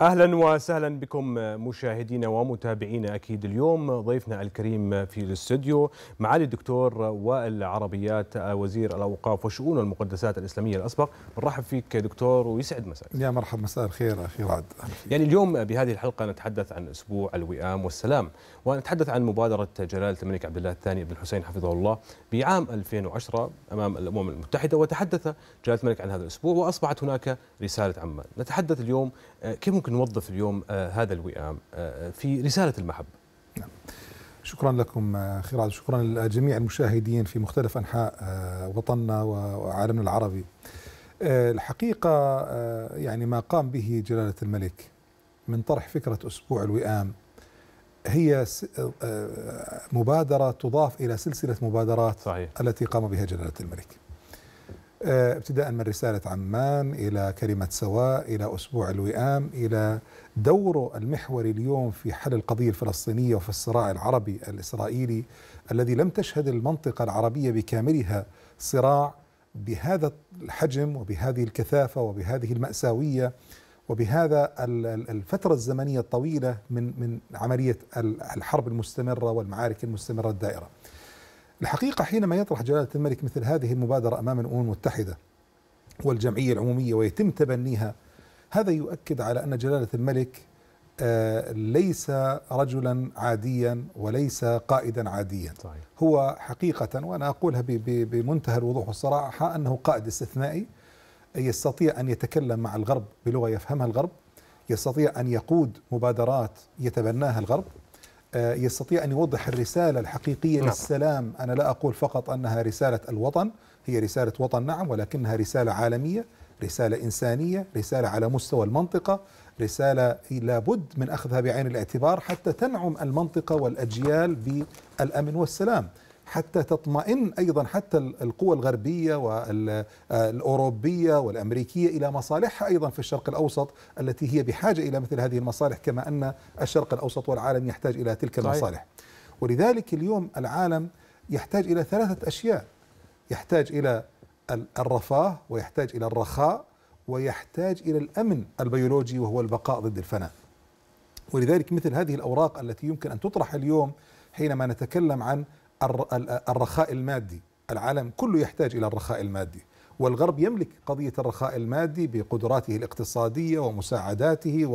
اهلا وسهلا بكم مشاهدينا ومتابعينا اكيد اليوم ضيفنا الكريم في الاستوديو معالي الدكتور وائل عربيات وزير الاوقاف وشؤون المقدسات الاسلاميه الاسبق نرحب فيك دكتور ويسعد مساك يا مرحبا مساء الخير اخي رعد يعني اليوم بهذه الحلقه نتحدث عن اسبوع الوئام والسلام ونتحدث عن مبادره جلاله الملك عبد الله الثاني بن حسين حفظه الله بعام 2010 امام الامم المتحده وتحدث جلاله الملك عن هذا الاسبوع واصبحت هناك رساله عمان نتحدث اليوم آه، كيف ممكن ممكن نوظف اليوم آه، هذا الوئام آه، آه، في رسالة المحبة نعم. شكرا لكم خير شكرا لجميع المشاهدين في مختلف أنحاء وطننا وعالمنا العربي الحقيقة يعني ما قام به جلالة الملك من طرح فكرة أسبوع الوئام هي مبادرة تضاف إلى سلسلة مبادرات صحيح. التي قام بها جلالة الملك آه، ابتداء من رسالة عمان إلى كلمة سواء إلى أسبوع الوئام إلى دوره المحوري اليوم في حل القضية الفلسطينية وفي الصراع العربي الإسرائيلي الذي لم تشهد المنطقة العربية بكاملها صراع بهذا الحجم وبهذه الكثافة وبهذه المأساوية وبهذا الفترة الزمنية الطويلة من من عملية الحرب المستمرة والمعارك المستمرة الدائرة. الحقيقة حينما يطرح جلالة الملك مثل هذه المبادرة أمام الأمم المتحدة والجمعية العمومية ويتم تبنيها هذا يؤكد على أن جلالة الملك آه، ليس رجلا عاديا وليس قائدا عاديا صحيح. هو حقيقة وأنا أقولها بمنتهى الوضوح والصراحة أنه قائد استثنائي يستطيع أن يتكلم مع الغرب بلغة يفهمها الغرب يستطيع أن يقود مبادرات يتبناها الغرب آه، يستطيع أن يوضح الرسالة الحقيقية نعم. للسلام أنا لا أقول فقط أنها رسالة الوطن هي رسالة وطن نعم ولكنها رسالة عالمية رسالة إنسانية رسالة على مستوى المنطقة رسالة لابد من أخذها بعين الاعتبار حتى تنعم المنطقة والأجيال بالأمن والسلام حتى تطمئن أيضا حتى القوى الغربية والأوروبية آه، والأمريكية إلى مصالحها أيضا في الشرق الأوسط التي هي بحاجة إلى مثل هذه المصالح كما أن الشرق الأوسط والعالم يحتاج إلى تلك المصالح ولذلك اليوم العالم يحتاج إلى ثلاثة أشياء يحتاج إلى الرفاه ويحتاج إلى الرخاء ويحتاج إلى الأمن البيولوجي وهو البقاء ضد الفناء ولذلك مثل هذه الأوراق التي يمكن أن تطرح اليوم حينما نتكلم عن الرخاء المادي العالم كله يحتاج إلى الرخاء المادي والغرب يملك قضية الرخاء المادي بقدراته الاقتصادية ومساعداته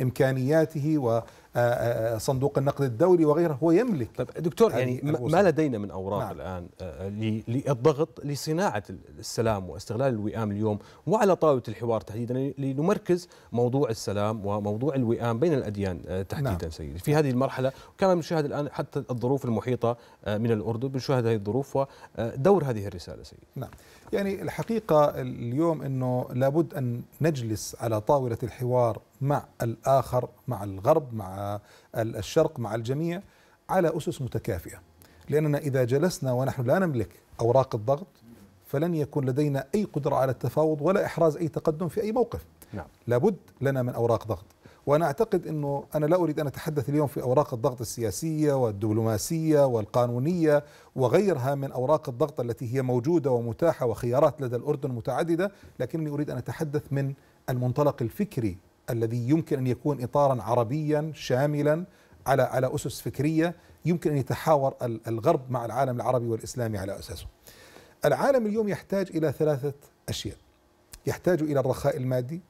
وإمكانياته وصندوق النقد الدولي وغيره هو يملك طيب دكتور يعني ما لدينا من أوراق نعم. الآن للضغط لصناعة السلام واستغلال الوئام اليوم وعلى طاولة الحوار تحديدا لنمركز موضوع السلام وموضوع الوئام بين الأديان تحديدا نعم. سيدي في هذه المرحلة كما بنشاهد الآن حتى الظروف المحيطة من الأردن بنشاهد هذه الظروف ودور هذه الرسالة سيدي نعم يعني الحقيقة اليوم أنه لابد أن نجلس على طاولة الحوار مع الآخر مع الغرب مع الشرق مع الجميع على أسس متكافئة لأننا إذا جلسنا ونحن لا نملك أوراق الضغط فلن يكون لدينا أي قدرة على التفاوض ولا إحراز أي تقدم في أي موقف نعم. لابد لنا من أوراق ضغط وأنا أعتقد أنه أنا لا أريد أن أتحدث اليوم في أوراق الضغط السياسية والدبلوماسية والقانونية وغيرها من أوراق الضغط التي هي موجودة ومتاحة وخيارات لدى الأردن متعددة لكنني أريد أن أتحدث من المنطلق الفكري الذي يمكن أن يكون إطارا عربيا شاملا على على أسس فكرية يمكن أن يتحاور الغرب مع العالم العربي والإسلامي على أساسه العالم اليوم يحتاج إلى ثلاثة أشياء يحتاج إلى الرخاء المادي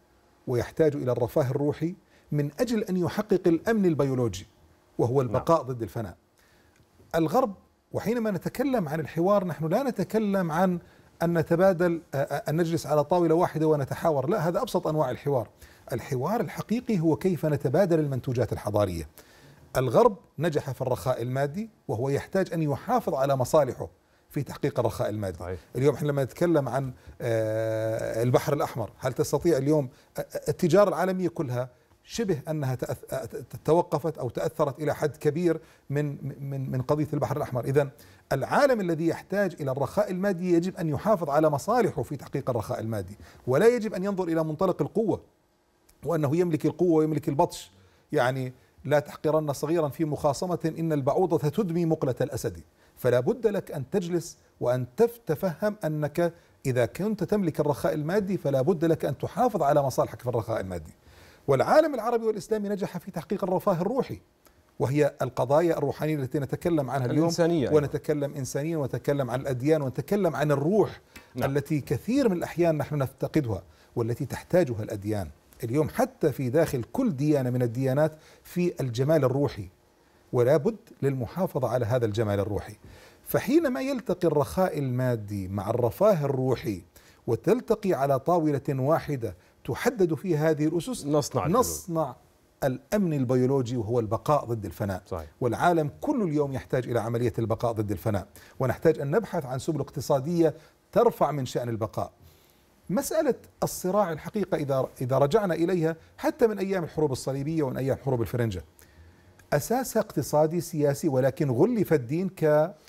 ويحتاج إلى الرفاه الروحي من أجل أن يحقق الأمن البيولوجي وهو نعم. البقاء نعم. ضد الفناء الغرب وحينما نتكلم عن الحوار نحن لا نتكلم عن أن نتبادل أن نجلس على طاولة واحدة ونتحاور لا هذا أبسط أنواع الحوار الحوار الحقيقي هو كيف نتبادل المنتوجات الحضارية الغرب نجح في الرخاء المادي وهو يحتاج أن يحافظ على مصالحه في تحقيق الرخاء المادي صحيح. اليوم احنا لما نتكلم عن البحر الأحمر هل تستطيع اليوم التجارة العالمية كلها شبه انها توقفت او تاثرت الى حد كبير من من من قضيه البحر الاحمر، اذا العالم الذي يحتاج الى الرخاء المادي يجب ان يحافظ على مصالحه في تحقيق الرخاء المادي، ولا يجب ان ينظر الى منطلق القوه وانه يملك القوه ويملك البطش، يعني لا تحقرن صغيرا في مخاصمه ان البعوضه تدمي مقله الاسد، فلا بد لك ان تجلس وان تتفهم انك اذا كنت تملك الرخاء المادي فلا بد لك ان تحافظ على مصالحك في الرخاء المادي. والعالم العربي والإسلامي نجح في تحقيق الرفاه الروحي وهي القضايا الروحانية التي نتكلم عنها اليوم الإنسانية ونتكلم يعني. إنسانيا ونتكلم عن الأديان ونتكلم عن الروح نعم. التي كثير من الأحيان نحن نفتقدها والتي تحتاجها الأديان اليوم حتى في داخل كل ديانة من الديانات في الجمال الروحي ولا بد للمحافظة على هذا الجمال الروحي فحينما يلتقي الرخاء المادي مع الرفاه الروحي وتلتقي على طاولة واحدة تحدد فيها هذه الأسس نصنع نصنع الأمن البيولوجي وهو البقاء ضد الفناء صحيح. والعالم كل اليوم يحتاج إلى عملية البقاء ضد الفناء ونحتاج أن نبحث عن سبل اقتصادية ترفع من شأن البقاء مسألة الصراع الحقيقة إذا إذا رجعنا إليها حتى من أيام الحروب الصليبية ومن أيام حروب الفرنجة أساسها اقتصادي سياسي ولكن غلف الدين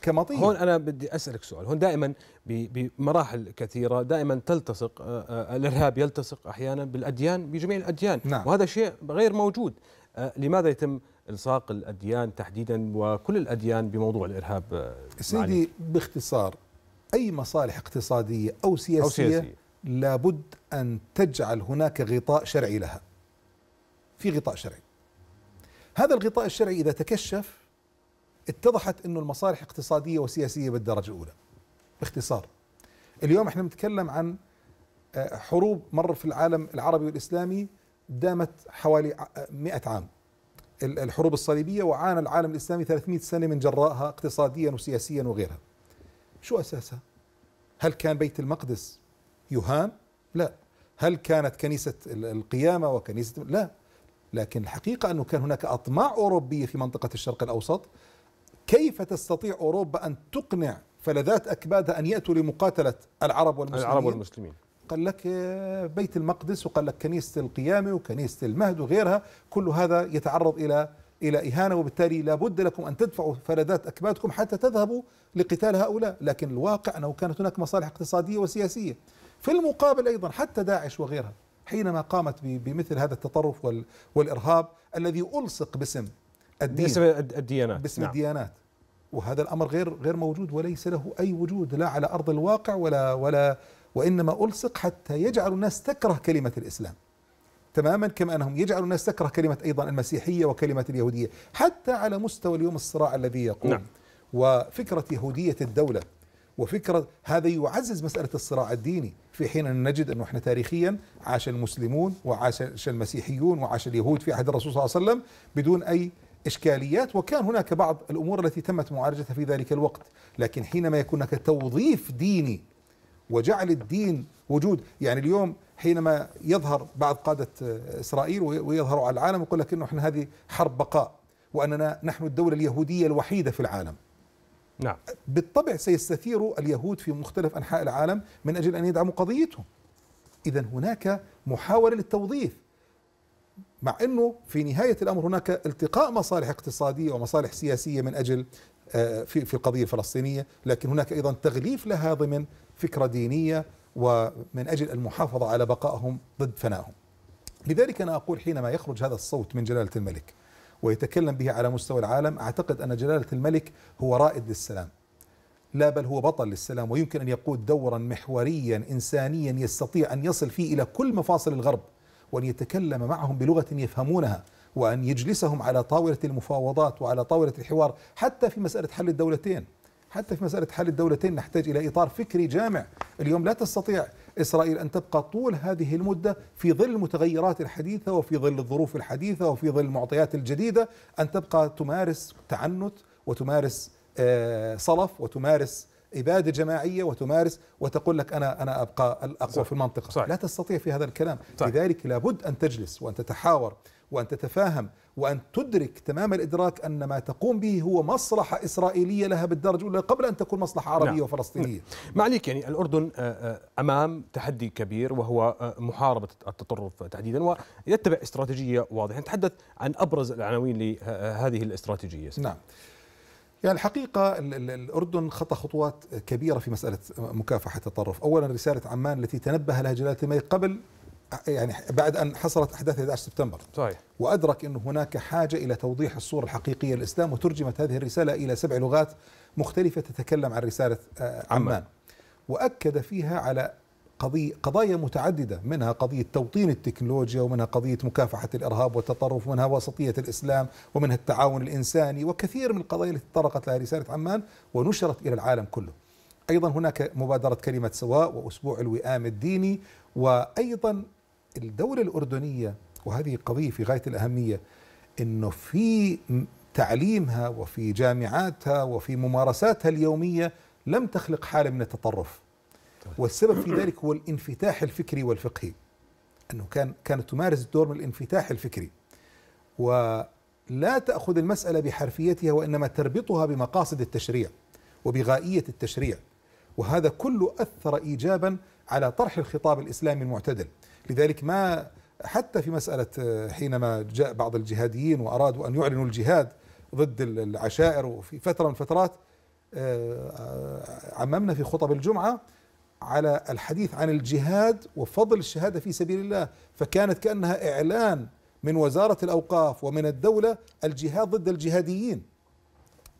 كمطيه هون انا بدي اسالك سؤال هون دائما بمراحل كثيره دائما تلتصق آه، آه، الارهاب يلتصق احيانا بالاديان بجميع الاديان نعم. وهذا شيء غير موجود آه، لماذا يتم الصاق الاديان تحديدا وكل الاديان بموضوع الارهاب سيدي معلي. باختصار اي مصالح اقتصاديه او سياسيه, أو سياسية. لابد ان تجعل هناك غطاء شرعي لها في غطاء شرعي هذا الغطاء الشرعي إذا تكشف اتضحت أنه المصالح اقتصادية وسياسية بالدرجة الأولى باختصار اليوم احنا بنتكلم عن آه، حروب مر في العالم العربي والإسلامي دامت حوالي 100 آه، عام الحروب الصليبية وعانى العالم الإسلامي 300 سنة من جرائها اقتصاديا وسياسيا وغيرها شو أساسها؟ هل كان بيت المقدس يهان؟ لا هل كانت كنيسة القيامة وكنيسة لا لكن الحقيقة أنه كان هناك أطماع أوروبية في منطقة الشرق الأوسط كيف تستطيع أوروبا أن تقنع فلذات أكبادها أن يأتوا لمقاتلة العرب والمسلمين العرب والمسلمين قال لك آه، بيت المقدس وقال لك كنيسة القيامة وكنيسة المهد وغيرها كل هذا يتعرض إلى إلى إهانة وبالتالي لابد لكم أن تدفعوا فلذات أكبادكم حتى تذهبوا لقتال هؤلاء لكن الواقع أنه كانت هناك مصالح اقتصادية وسياسية في المقابل أيضا حتى داعش وغيرها حينما قامت بمثل هذا التطرف والإرهاب الذي ألصق باسم الدين باسم الديانات باسم نعم. الديانات وهذا الأمر غير غير موجود وليس له أي وجود لا على أرض الواقع ولا ولا وإنما ألصق حتى يجعل الناس تكره كلمة الإسلام تماما كما انهم يجعلوا الناس تكره كلمه ايضا المسيحيه وكلمه اليهوديه، حتى على مستوى اليوم الصراع الذي يقوم نعم. وفكره يهوديه الدوله وفكرة هذا يعزز مسألة الصراع الديني في حين أن نجد أنه إحنا تاريخيا عاش المسلمون وعاش المسيحيون وعاش اليهود في عهد الرسول صلى الله عليه وسلم بدون أي إشكاليات وكان هناك بعض الأمور التي تمت معالجتها في ذلك الوقت لكن حينما يكون هناك توظيف ديني وجعل الدين وجود يعني اليوم حينما يظهر بعض قادة إسرائيل ويظهروا على العالم يقول لك أنه إحنا هذه حرب بقاء وأننا نحن الدولة اليهودية الوحيدة في العالم نعم. بالطبع سيستثير اليهود في مختلف أنحاء العالم من أجل أن يدعموا قضيتهم إذا هناك محاولة للتوظيف مع أنه في نهاية الأمر هناك التقاء مصالح اقتصادية ومصالح سياسية من أجل آه، في في القضية الفلسطينية لكن هناك أيضا تغليف لها ضمن فكرة دينية ومن أجل المحافظة على بقائهم ضد فنائهم لذلك أنا أقول حينما يخرج هذا الصوت من جلالة الملك ويتكلم به على مستوى العالم أعتقد أن جلالة الملك هو رائد للسلام لا بل هو بطل للسلام ويمكن أن يقود دورا محوريا إنسانيا يستطيع أن يصل فيه إلى كل مفاصل الغرب وأن يتكلم معهم بلغة يفهمونها وأن يجلسهم على طاولة المفاوضات وعلى طاولة الحوار حتى في مسألة حل الدولتين حتى في مسألة حل الدولتين نحتاج إلى إطار فكري جامع اليوم لا تستطيع إسرائيل أن تبقى طول هذه المدة في ظل المتغيرات الحديثة وفي ظل الظروف الحديثة وفي ظل المعطيات الجديدة أن تبقى تمارس تعنت وتمارس آه، صلف وتمارس إبادة جماعية وتمارس وتقول لك أنا أنا أبقى الأقوى صحيح. في المنطقة صحيح. لا تستطيع في هذا الكلام صحيح. لذلك لابد أن تجلس وأن تتحاور وأن تتفاهم وأن تدرك تمام الإدراك أن ما تقوم به هو مصلحة إسرائيلية لها بالدرجة الأولى قبل أن تكون مصلحة عربية نعم. وفلسطينية ما نعم. عليك يعني الأردن آه، آه، أمام تحدي كبير وهو آه، محاربة التطرف تحديدا ويتبع استراتيجية واضحة نتحدث عن أبرز العناوين لهذه الاستراتيجية سنة. نعم يعني الحقيقة الأردن خطى خطوات كبيرة في مسألة مكافحة التطرف أولا رسالة عمان التي تنبه لها جلالة الملك قبل يعني بعد ان حصلت احداث 11 سبتمبر صحيح وادرك انه هناك حاجه الى توضيح الصوره الحقيقيه للاسلام وترجمت هذه الرساله الى سبع لغات مختلفه تتكلم عن رساله آه، عمان واكد فيها على قضية قضايا متعددة منها قضية توطين التكنولوجيا ومنها قضية مكافحة الإرهاب والتطرف ومنها وسطية الإسلام ومنها التعاون الإنساني وكثير من القضايا التي تطرقت لها رسالة عمان ونشرت إلى العالم كله أيضا هناك مبادرة كلمة سواء وأسبوع الوئام الديني وأيضا الدولة الأردنية وهذه قضية في غاية الأهمية أنه في تعليمها وفي جامعاتها وفي ممارساتها اليومية لم تخلق حالة من التطرف طيب. والسبب في ذلك هو الانفتاح الفكري والفقهي أنه كان كانت تمارس الدور من الانفتاح الفكري ولا تأخذ المسألة بحرفيتها وإنما تربطها بمقاصد التشريع وبغائية التشريع وهذا كله أثر إيجابا على طرح الخطاب الإسلامي المعتدل لذلك ما حتى في مسألة آه، حينما جاء بعض الجهاديين وأرادوا أن يعلنوا الجهاد ضد العشائر وفي فترة من الفترات آه، آه، عممنا في خطب الجمعة على الحديث عن الجهاد وفضل الشهادة في سبيل الله فكانت كأنها إعلان من وزارة الأوقاف ومن الدولة الجهاد ضد الجهاديين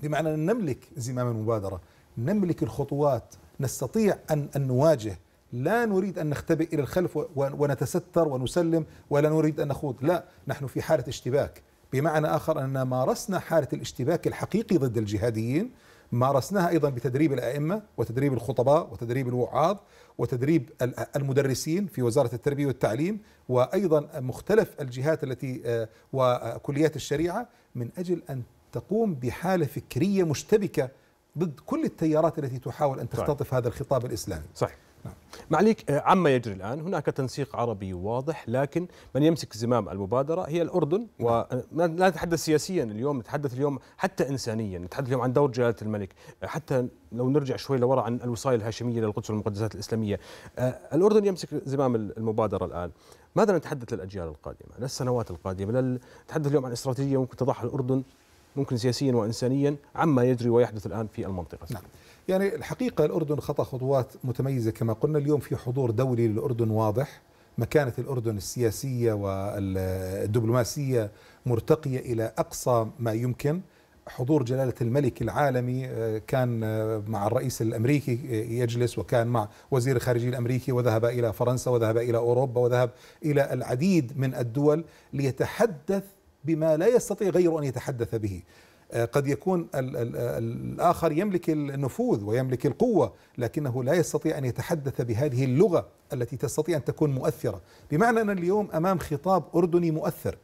بمعنى أن نملك زمام المبادرة نملك الخطوات نستطيع أن, أن نواجه لا نريد أن نختبئ إلى الخلف ونتستر ونسلم ولا نريد أن نخوض لا نحن في حالة اشتباك بمعنى آخر أننا مارسنا حالة الاشتباك الحقيقي ضد الجهاديين مارسناها أيضا بتدريب الأئمة وتدريب الخطباء وتدريب الوعاظ وتدريب المدرسين في وزارة التربية والتعليم وأيضا مختلف الجهات التي آه، وكليات الشريعة من أجل أن تقوم بحالة فكرية مشتبكة ضد كل التيارات التي تحاول أن تختطف صحيح. هذا الخطاب الإسلامي صحيح نعم. معليك آه، عما يجري الآن هناك تنسيق عربي واضح لكن من يمسك زمام المبادرة هي الأردن نعم. آه، لا نتحدث سياسيا اليوم نتحدث اليوم حتى إنسانيا نتحدث اليوم عن دور جلالة الملك آه، حتى لو نرجع شوي لورا عن الوصاية الهاشمية للقدس والمقدسات الإسلامية الأردن يمسك زمام المبادرة الآن ماذا نتحدث للأجيال القادمة للسنوات القادمة نتحدث اليوم عن استراتيجية ممكن تضعها الأردن ممكن سياسيا وإنسانيا عما يجري ويحدث الآن في المنطقة نعم. يعني الحقيقة الأردن خطى خطوات متميزة كما قلنا اليوم في حضور دولي للأردن واضح مكانة الأردن السياسية والدبلوماسية مرتقية إلى أقصى ما يمكن حضور جلالة الملك العالمي آه، كان آه، مع الرئيس الأمريكي آه، يجلس وكان مع وزير الخارجية الأمريكي وذهب إلى فرنسا وذهب إلى أوروبا وذهب إلى العديد من الدول ليتحدث بما لا يستطيع غيره أن يتحدث به آه، قد يكون الآخر يملك النفوذ ويملك القوة لكنه لا يستطيع أن يتحدث بهذه اللغة التي تستطيع أن تكون مؤثرة بمعنى أن اليوم أمام خطاب أردني مؤثر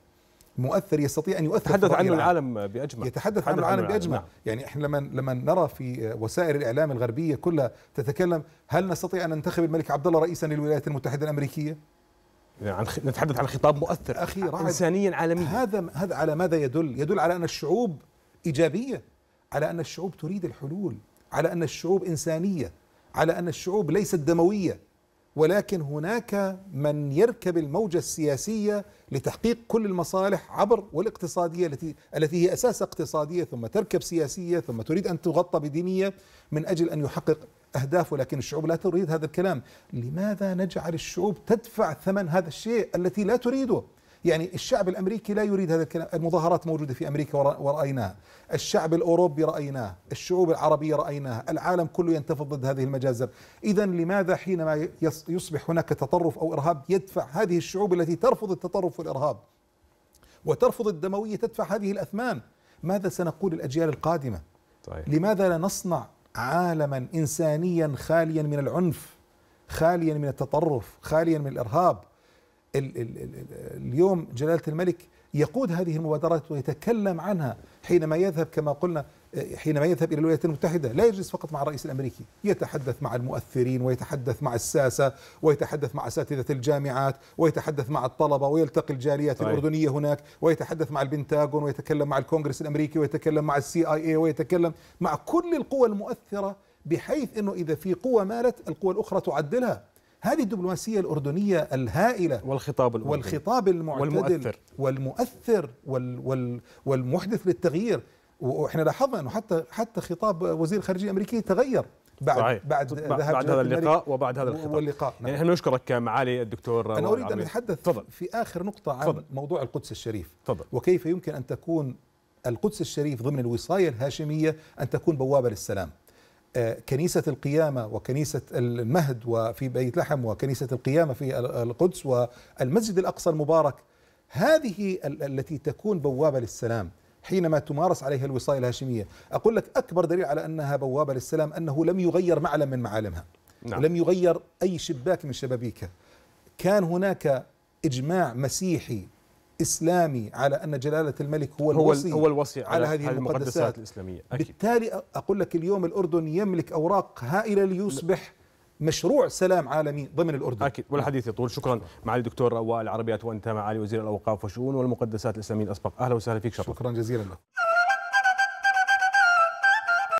مؤثر يستطيع ان يؤثر يتحدث عن العالم باجمع يتحدث عن العالم باجمع نعم. يعني احنا لما لما نرى في وسائل الاعلام الغربيه كلها تتكلم هل نستطيع ان ننتخب الملك عبد الله رئيسا للولايات المتحده الامريكيه؟ يعني نتحدث عن خطاب مؤثر اخي انسانيا عالميا هذا هذا على ماذا يدل؟ يدل على ان الشعوب إيجابية على أن الشعوب تريد الحلول على أن الشعوب إنسانية على أن الشعوب ليست دموية ولكن هناك من يركب الموجة السياسية لتحقيق كل المصالح عبر والاقتصادية التي التي هي أساس اقتصادية ثم تركب سياسية ثم تريد أن تغطى بدينية من أجل أن يحقق أهداف ولكن الشعوب لا تريد هذا الكلام لماذا نجعل الشعوب تدفع ثمن هذا الشيء التي لا تريده يعني الشعب الأمريكي لا يريد هذا الكلام المظاهرات موجودة في أمريكا ورأيناها الشعب الأوروبي رأيناه الشعوب العربية رأيناها العالم كله ينتفض ضد هذه المجازر إذا لماذا حينما يصبح هناك تطرف أو إرهاب يدفع هذه الشعوب التي ترفض التطرف والإرهاب وترفض الدموية تدفع هذه الأثمان ماذا سنقول الأجيال القادمة طيب. لماذا لا نصنع عالما إنسانيا خاليا من العنف خاليا من التطرف خاليا من الإرهاب اليوم جلالة الملك يقود هذه المبادرات ويتكلم عنها حينما يذهب كما قلنا آه، حينما يذهب إلى الولايات المتحدة لا يجلس فقط مع الرئيس الأمريكي يتحدث مع المؤثرين ويتحدث مع الساسة ويتحدث مع أساتذة الجامعات ويتحدث مع الطلبة ويلتقي الجاليات طيب. الأردنية هناك ويتحدث مع البنتاغون ويتكلم مع الكونغرس الأمريكي ويتكلم مع السي آي اي ويتكلم مع كل القوى المؤثرة بحيث أنه إذا في قوة مالت القوى الأخرى تعدلها هذه الدبلوماسية الأردنية الهائلة والخطاب الأردني والخطاب المعتدل والمؤثر والمؤثر وال وال والمحدث للتغيير واحنا لاحظنا انه حتى حتى خطاب وزير الخارجيه الامريكي تغير بعد صحيح. بعد ذهاب بعد هذا اللقاء وبعد هذا الخطاب واللقاء نعم. يعني احنا نشكرك معالي الدكتور انا اريد ان اتحدث فضل. في اخر نقطه عن فضل. موضوع القدس الشريف فضل. وكيف يمكن ان تكون القدس الشريف ضمن الوصايه الهاشميه ان تكون بوابه للسلام كنيسة القيامة وكنيسة المهد وفي بيت لحم وكنيسة القيامة في القدس والمسجد الأقصى المبارك هذه التي تكون بوابة للسلام حينما تمارس عليها الوصاية الهاشمية أقول لك أكبر دليل على أنها بوابة للسلام أنه لم يغير معلم من معالمها نعم. لم يغير أي شباك من شبابيكها كان هناك إجماع مسيحي إسلامي على أن جلالة الملك هو الوصي هو الوصي على, على هذه المقدسات, المقدسات الإسلامية أكيد. بالتالي أقول لك اليوم الأردن يملك أوراق هائلة ليصبح مشروع سلام عالمي ضمن الأردن أكيد والحديث يطول شكرا معالي الدكتور وائل العربيات وأنت معالي وزير الأوقاف والشؤون والمقدسات الإسلامية الأسبق أهلا وسهلا فيك شكرا شكرا جزيلا لك